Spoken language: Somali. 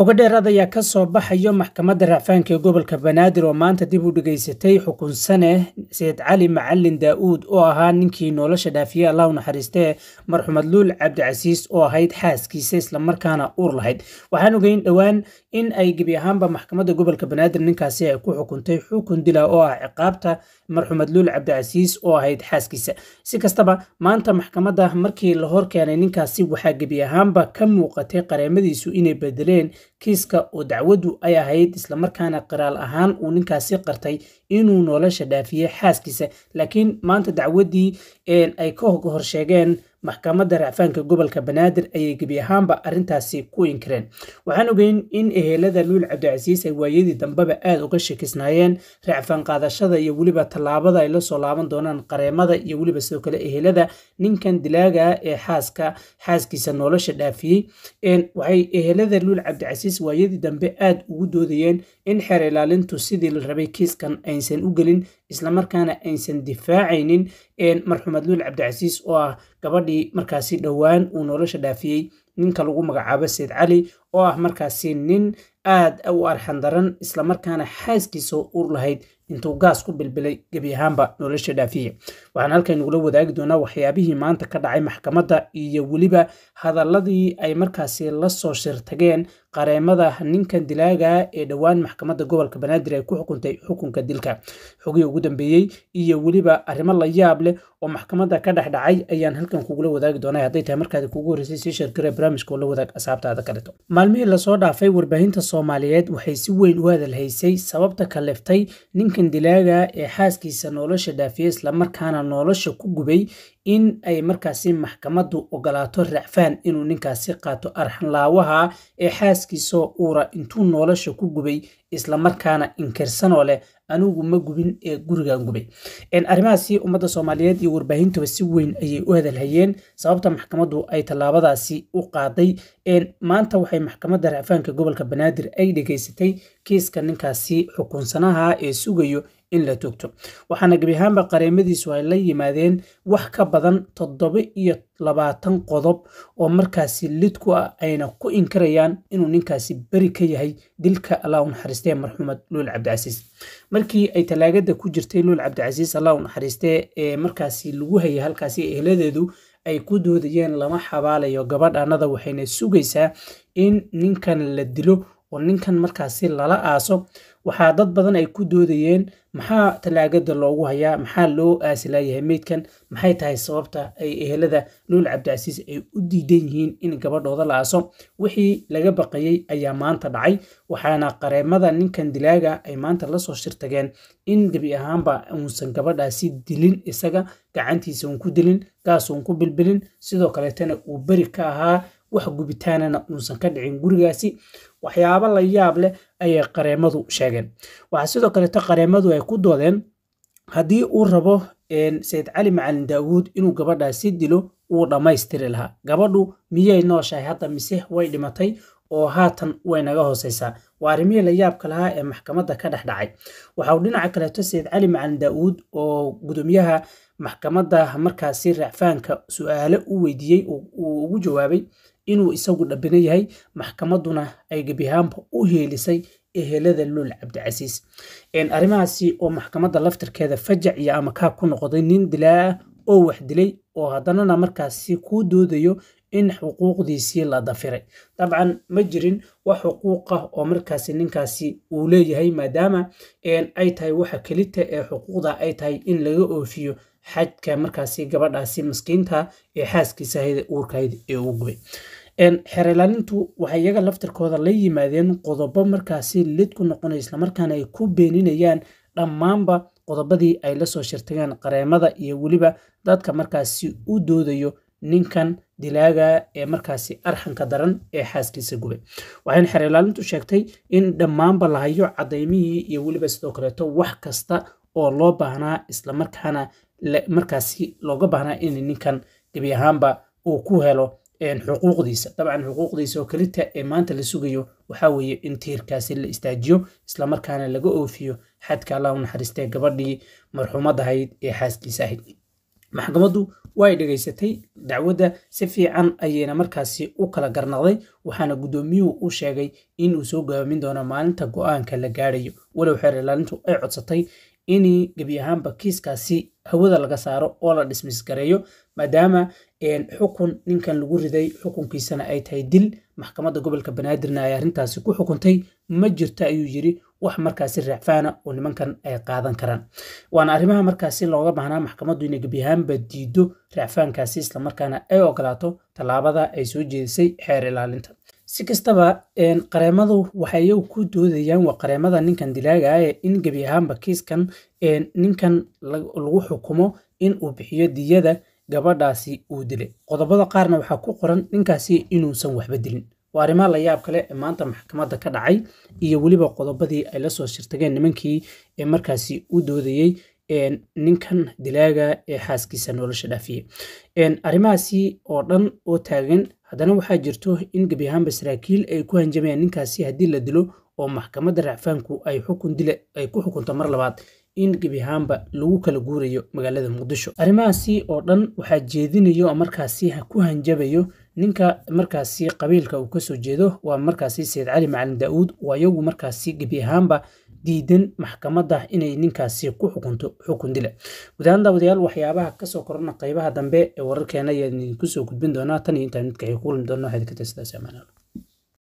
xogo dheeraad ayaa ka soo baxayo maxkamadda racfaanka ee gobolka banaadir oo maanta dib u dhegaysatay xukunsane sayid cali macalin daa'uud oo ahaa ninkii nolosha dhaafiyey allahu naxariistee marxumed luul cabdicasiis oo ahayd xaaskiisa islamarkaana uur lahayd waxaan ogeyn dhowaan in ay gebi ahaanba maxkamadda gobolka banaadir ninkaasi ay ku xukuntay xukun dila oo ah ciqaabta marxumed luul cabdicasiis oo ahayd xaaskiisa si kastaba maanta maxkamadda markii la horkeenay ninkaasi waxaa gebi ahaanba ka muuqatay qareemadiisu inay bedeleen kiiska oo dacwaddu ay ahayd islamarkaana qiraal ahaan uu ninkaasi qartay inuu nolosha dhaafiyey xaaskiisa laakiin maanta dacwaddii ay ka horsheegeen maxkamadda racfaanka gobolka banaadir ayay gebi ahaanba arintaasi ku inkireen waxaan ogeyn in ehelada luul cabdicasiis ay waayadii dambeba aada uga shakisnaayeen racfaan qaadashada iyo weliba tallaabada ay la soo laaban doonaan qareemada iyo weliba sidoo kale ehelada ninkan dilaaga ah ee xaaska xaaskiisa nolosha dhaafiyey waxay ehelada luul cabdicasiis waayadii dambe aada ugu doodayeen in xeer ilaalintu sidii la rabay kiiskan aysan u gelin islamarkaana aysan difaacaynin marxumed luul cabdicasiis oo ah gabadhii markaasi dhowaan uu nolosha dhaafiyey ninka lagu magacaabo seyd cali oo ah markaasi nin aad u arxan daran islamarkaana xaaskiisa uur lahayd intuu gaas ku bilbilay gebi ahaanba nolosha dhaafiye waxaan halkaynugula wadaagi doonaa waxyaabihii maanta ka dhacay maxkamadda iyo weliba hadalladii ay markaasi lasoo soo shirtageen qareemada ninkan dilaaga ee dhowaan maxkamadda gobolka banaadir ay ku xukuntay xukunka dilka xogihii ugu dambeeyey iyo weliba arrimo la yaab leh oo maxkamadda ka dhexdhacay ayaan halkan kugula wadaagi doonay hadday tahay markaadi kugu horreysay sii sheergaree barnaamijka oo wadaag asaabtaada kaleto maalmihii lasoo dhaafay warbaahinta soomaaliyeed waxay si weyn u hadal sababta kaleftay ninkan dilaaga ee xaaskiisa nolosha dhaafiyey islamarkaana nolosha ku gubay in ay markaasi maxkamaddu ogolaato racfaan inuu ninkaasi qaato arxanlaawaha ee xaaskiisoo uura intuu noolosha ku gubay isla markaana inkirsanoo leh anigu ma gubin ee gurigan gubay arrimahaasi ummadda soomaaliyeed iyo warbaahintuba si weyn ayay u hadalhayeen sababta maxkamaddu ay tallaabadaasi u qaaday maanta waxay maxkamadda racfaanka gobolka banaadir ay dhegaysatay kiiska ninkaasi xukunsanaha ee sugayo in la toogto waxaana gebi ahaanba qareemadiisu ay la yimaadeen wax ka badan toddoba iyo labaatan qodob oo markaasi lidku ku ah ayna ku inkarayaan inuu ninkaasi beri ka yahay dilka allah unaxariistee marxuumad luul cabdicasiis markii ay talaagada ku jirtay luul cabdicasiis u naxariistee ee markaasi lagu hayay halkaasi ehladeedu ay ku doodayeen lama xabaalayo gabadh annada waxayna sugaysaa in ninkan la dilo oo ninkan markaasi lala aaso waxaa dad badan ay ku doodayeen maxaa talaagada loogu hayaa maxaa loo aasilayahay meydkan maxay tahay sababta ay ehelada luul cabdicasiis ay u diidan yihiin in gabadhooda la aaso wixii laga baqayey ayaa maanta dhacay waxaana qareemada ninkan dilaaga ay maanta lasoo shirtageen in gebi ahaanba uusan gabadhaasi dilin isaga gacantiisa uun ku dilin gaas uun ku bilbilin sidoo kaleetana uu beri ka ahaa wax gubitaanana uusan ka dhicin gurigaasi waxyaabo la yaab leh ayay qareemadu sheegeen waxaa sidoo kaleeto qareemadu ay ku doodeen haddii uu rabo sayid cali macalin daawuud inuu gabadhaasi dilo uu dhammaystiri lahaa gabadhu miyay nooshahay hadda mise way dhimatay oo haatan way naga hooseysaa waa arrimihii la yaabka lahaa ee maxkamadda ka dhex dhacay waxa uu dhinaca kaleeto sayid cali macalin daa-uud oo gudoomiyaha maxkamadda markaasi raacfaanka su-aalo u weydiiyey uu ugu jawaabay inuu isagu dhabina yahay maxkamadduna ay gebihaanba u heelisay ehelada luul cabdicasiis arrimahaasi oo maxkamadda laftirkeeda fajac iyo ama kaa ku noqday nin dilaa oo wax dilay oo haddanana markaasi kuu doodayo in xuquuqdiisii la dafiray dabcan ma jirin wax xuquuq ah oo markaasi ninkaasi uu leeyahay maadaama ay tahay waxa kelita ee xuquuqda ay tahay in laga oofiyo xajka markaasi gabadhaasi maskiinta ee xaaskiisa hayda uurkayd ee uu gubay xeerlaalintu waxay iyaga laftirkooda la yimaadeen qodobo markaasi lid ku noqonaya islamarkaana ay ku beeninayaan dhammaanba qodobadii ay lasoo soo shirtageen qareemada iyo weliba dadka markaasi u doodayo ninkan dilaaga ee markaasi arxanka daran ee xaaskiisa gubay waxayna xereelaalintu sheegtay in dhammaanba la hayo caddaymihii iyo weliba sidoo kaleeto wax kasta oo loo baahnaa islamarkaana markaasi looga baahnaa in ninkan gebi ahaanba uu ku helo xuquuqdiisa dabcan xuquuqdiisa oo kelita ee maanta la sugayo waxaa weeye in tiirkaasi la istaajiyo islamarkaana laga oofiyo xadka allah u naxariistee gabadhii marxuumad ahayd ee xaaskiisa ahayd maxkamaddu waa ay dhegaysatay dacwadda si fiican ayayna markaasi u kala garnaqday waxaana guddoomiyuhu u sheegay in uu soo gaamin doono maalinta go'aanka la gaadhayo walow xeer ilaalintu ay codsatay inay gebi ahaanba kiiskaasi hawada laga saaro oo la dhismisgareeyo maadaama xukun ninkan lagu riday xukunkiisana ay tahay dil maxkamadda gobolka banaadirna ay arrintaasi ku xukuntay ma jirta ayuu yiri wax markaasi raacfaana oo nimankan ay qaadan karaan waana arrimaha markaasi looga baahnaa maxkamaddu inay gebi diiddo diido raacfaankaasi islamarkaana ay ogolaato tallaabada ay soo jeedisay xeer ilaalinta si kastaba qareemadu waxay ku doodayaan waa qareemada ninkan dilaagaaye in gebi ahaanba kiiskan ninkan lagu xukumo in uu bixiyo diyada gabadhaasi uu dilay qodobada qaarna waxaa ku qoran ninkaasi inuusan waxba dilin waa arrimaha la yaab kale ee maanta maxkamadda ka dhacay iyo weliba qodobadii ay la soo shirtageen nimankii ee markaasi u doodayey ninkan dilaaga ee xaaskiisa nolosha dhaafiyey arrimahaasi oo dhan oo taagan haddana waxaa jirto in gebi ahaanba saraakiil ay ku hanjabayaan ninkaasi haddii la dilo oo maxkamadda racfaanku ay xukun dile ay ku xukunto mar labaad in gebi ahaanba lagu kala guurayo magaalada muqdisho arrimahaasi oo dhan waxaa jeedinayo oo markaasi ku hanjabayo ninka markaasi qabiilka uu ka soo jeedo waa markaasi sayid cali macalin daa'uud uud iyagu markaasi gebi ahaanba diidan maxkamada inay ninkaasi ku xukunto xukun dila gudahaan daawadayaal waxyaabaha kasoo korona qaybaha dambe ee wararkeena ayaa idinku soo gudbin doonaa tan iyo intaan ay ku kulmi doonaa xidikada sidaas amaanaalo